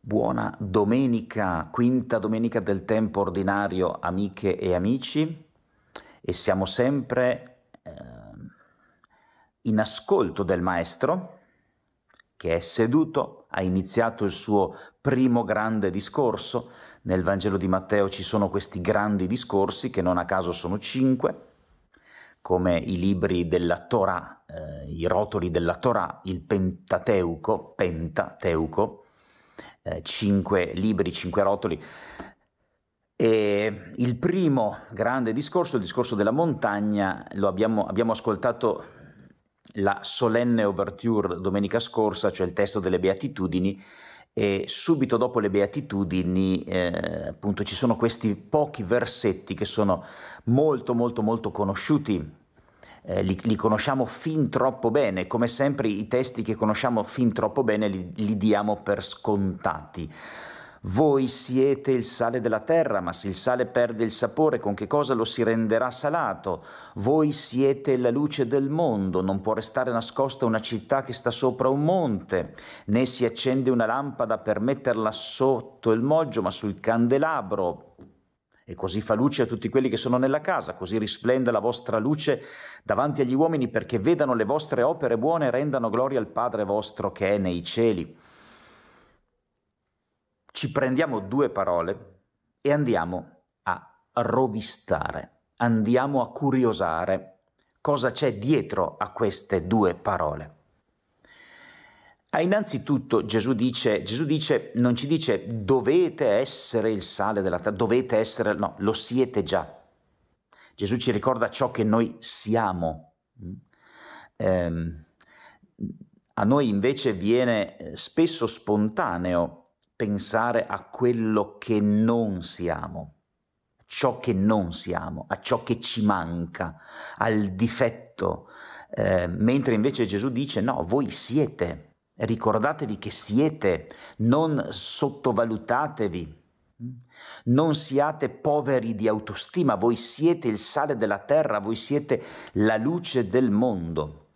Buona domenica, quinta domenica del tempo ordinario, amiche e amici, e siamo sempre eh, in ascolto del Maestro che è seduto, ha iniziato il suo primo grande discorso. Nel Vangelo di Matteo ci sono questi grandi discorsi che non a caso sono cinque, come i libri della Torah, eh, i rotoli della Torah, il Pentateuco, Pentateuco eh, cinque libri, cinque rotoli. E il primo grande discorso, il discorso della montagna, abbiamo, abbiamo ascoltato la solenne overture domenica scorsa, cioè il testo delle beatitudini, e subito dopo le beatitudini eh, appunto ci sono questi pochi versetti che sono molto molto molto conosciuti eh, li, li, conosciamo fin troppo bene, come sempre i testi che conosciamo fin troppo bene li, li diamo per scontati. Voi siete il sale della terra, ma se il sale perde il sapore, con che cosa lo si renderà salato? Voi siete la luce del mondo, non può restare nascosta una città che sta sopra un monte, né si accende una lampada per metterla sotto il moggio, ma sul candelabro e così fa luce a tutti quelli che sono nella casa, così risplende la vostra luce davanti agli uomini perché vedano le vostre opere buone e rendano gloria al Padre vostro che è nei cieli. Ci prendiamo due parole e andiamo a rovistare, andiamo a curiosare cosa c'è dietro a queste due parole. Ah, innanzitutto Gesù dice, Gesù dice, non ci dice dovete essere il sale della terra, dovete essere, no, lo siete già. Gesù ci ricorda ciò che noi siamo. Eh, a noi invece viene eh, spesso spontaneo pensare a quello che non siamo, a ciò che non siamo, a ciò che ci manca, al difetto, eh, mentre invece Gesù dice no, voi siete ricordatevi che siete, non sottovalutatevi, non siate poveri di autostima, voi siete il sale della terra, voi siete la luce del mondo,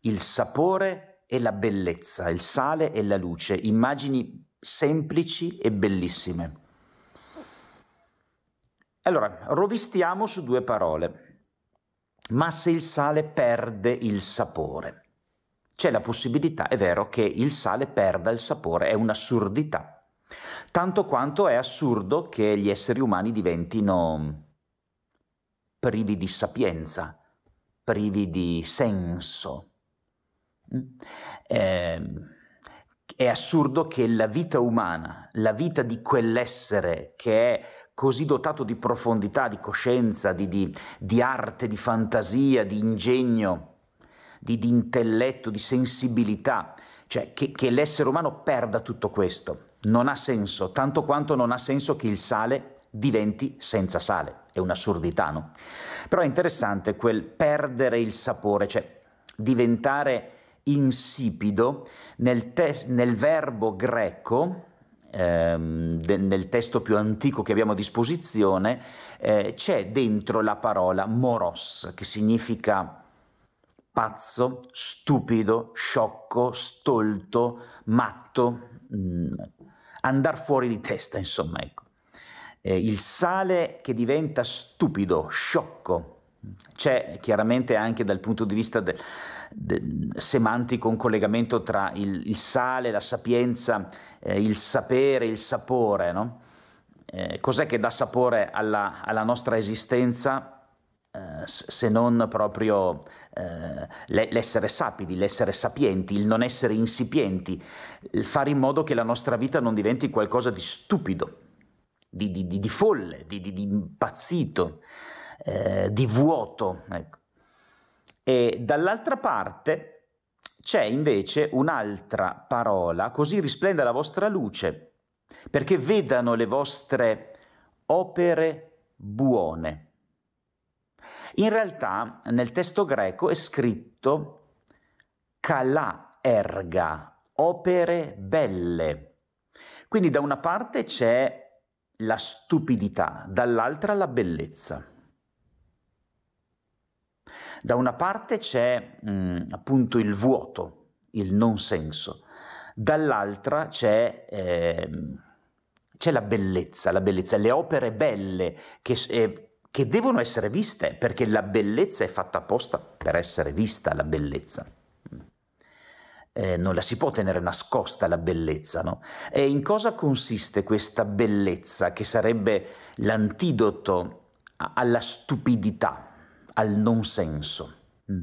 il sapore e la bellezza, il sale e la luce, immagini semplici e bellissime. Allora, rovistiamo su due parole. Ma se il sale perde il sapore, c'è la possibilità, è vero, che il sale perda il sapore, è un'assurdità, tanto quanto è assurdo che gli esseri umani diventino privi di sapienza, privi di senso. Mm? Ehm, è, assurdo che la vita umana, la vita di quell'essere che è così dotato di profondità, di coscienza, di, di, di arte, di fantasia, di ingegno, di, di intelletto, di sensibilità, cioè che, che l'essere umano perda tutto questo. Non ha senso, tanto quanto non ha senso che il sale diventi senza sale. È un'assurdità, no? Però è interessante quel perdere il sapore, cioè diventare insipido nel, te- nel verbo greco, ehm, de- nel testo più antico che abbiamo a disposizione, eh, c'è dentro la parola moros, che significa pazzo, stupido, sciocco, stolto, matto, mh, mm, andar fuori di testa, insomma, ecco. Eh, il sale che diventa stupido, sciocco, c'è chiaramente anche dal punto di vista de, de, semantico un collegamento tra il, il sale, la sapienza, eh, il sapere, il sapore, no? eh, cos'è che dà sapore alla, alla nostra esistenza se non proprio eh, l'essere sapidi, l'essere sapienti, il non essere insipienti, il fare in modo che la nostra vita non diventi qualcosa di stupido, di, di, di, di folle, di, impazzito, eh, di vuoto. Ecco. E dall'altra parte c'è invece un'altra parola, così risplenda la vostra luce, perché vedano le vostre opere buone. In realtà nel testo greco è scritto calà erga, opere belle. Quindi da una parte c'è la stupidità, dall'altra la bellezza. Da una parte c'è mh, mm, appunto il vuoto, il non senso, dall'altra c'è, eh, c'è la bellezza, la bellezza, le opere belle che eh, che devono essere viste, perché la bellezza è fatta apposta per essere vista la bellezza. Eh, non la si può tenere nascosta la bellezza, no? E in cosa consiste questa bellezza che sarebbe l'antidoto alla stupidità, al non senso? Mm.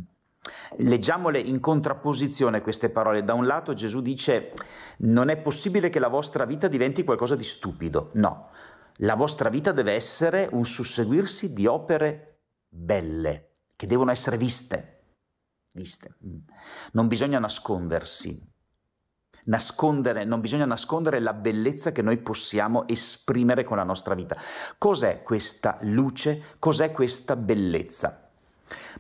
Leggiamole in contrapposizione queste parole. Da un lato Gesù dice non è possibile che la vostra vita diventi qualcosa di stupido, no, la vostra vita deve essere un susseguirsi di opere belle, che devono essere viste. viste. Mm. Non bisogna nascondersi. Nascondere, non bisogna nascondere la bellezza che noi possiamo esprimere con la nostra vita. Cos'è questa luce? Cos'è questa bellezza?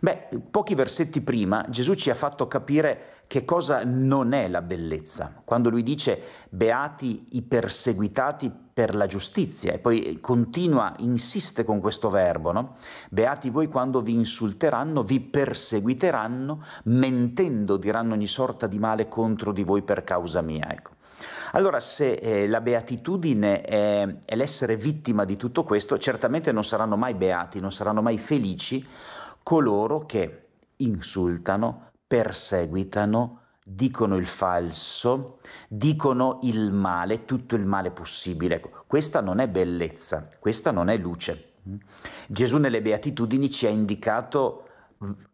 Beh, pochi versetti prima Gesù ci ha fatto capire che cosa non è la bellezza, quando lui dice beati i perseguitati per la giustizia e poi eh, continua, insiste con questo verbo, no? Beati voi quando vi insulteranno, vi perseguiteranno, mentendo diranno ogni sorta di male contro di voi per causa mia. Ecco. Allora, se eh, la beatitudine è, è l'essere vittima di tutto questo, certamente non saranno mai beati, non saranno mai felici coloro che insultano, perseguitano, dicono il falso, dicono il male, tutto il male possibile. Ecco, questa non è bellezza, questa non è luce. Gesù nelle beatitudini ci ha indicato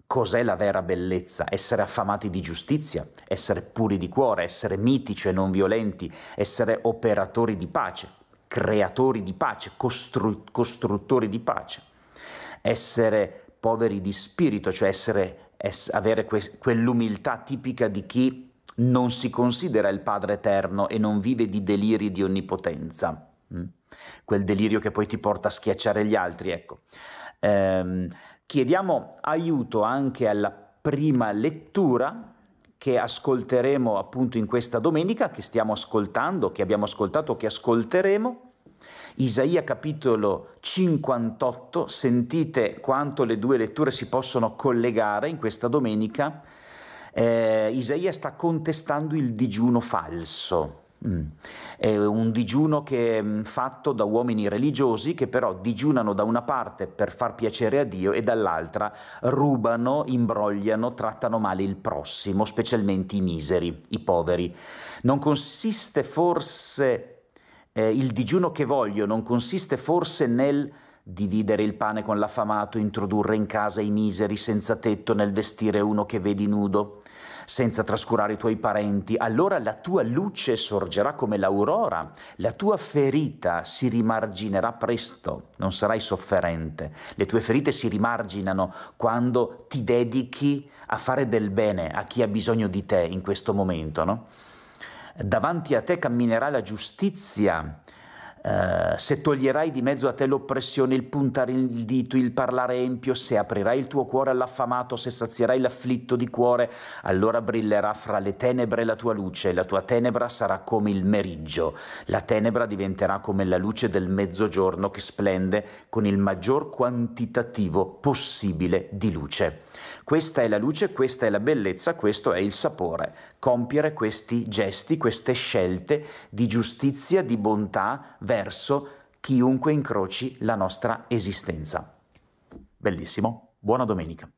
cos'è la vera bellezza, essere affamati di giustizia, essere puri di cuore, essere mitici e non violenti, essere operatori di pace, creatori di pace, costru- costruttori di pace, essere poveri di spirito, cioè essere avere que- quell'umiltà tipica di chi non si considera il Padre eterno e non vive di deliri di onnipotenza, mm? quel delirio che poi ti porta a schiacciare gli altri. Ecco. Ehm, chiediamo aiuto anche alla prima lettura che ascolteremo appunto in questa domenica, che stiamo ascoltando, che abbiamo ascoltato, che ascolteremo Isaia capitolo 58, sentite quanto le due letture si possono collegare in questa domenica. Eh, Isaia sta contestando il digiuno falso. Mm. È un digiuno che è mm, fatto da uomini religiosi che però digiunano da una parte per far piacere a Dio e dall'altra rubano, imbrogliano, trattano male il prossimo, specialmente i miseri, i poveri. Non consiste forse eh, il digiuno che voglio non consiste forse nel dividere il pane con l'affamato, introdurre in casa i miseri senza tetto, nel vestire uno che vedi nudo, senza trascurare i tuoi parenti, allora la tua luce sorgerà come l'aurora, la tua ferita si rimarginerà presto, non sarai sofferente. Le tue ferite si rimarginano quando ti dedichi a fare del bene a chi ha bisogno di te in questo momento, no? davanti a te camminerà la giustizia, Uh, se toglierai di mezzo a te l'oppressione, il puntare il dito, il parlare empio, se aprirai il tuo cuore all'affamato, se sazierai l'afflitto di cuore, allora brillerà fra le tenebre la tua luce, la tua tenebra sarà come il meriggio, la tenebra diventerà come la luce del mezzogiorno che splende con il maggior quantitativo possibile di luce. Questa è la luce, questa è la bellezza, questo è il sapore. Compiere questi gesti, queste scelte di giustizia, di bontà verso chiunque incroci la nostra esistenza. Bellissimo, buona domenica.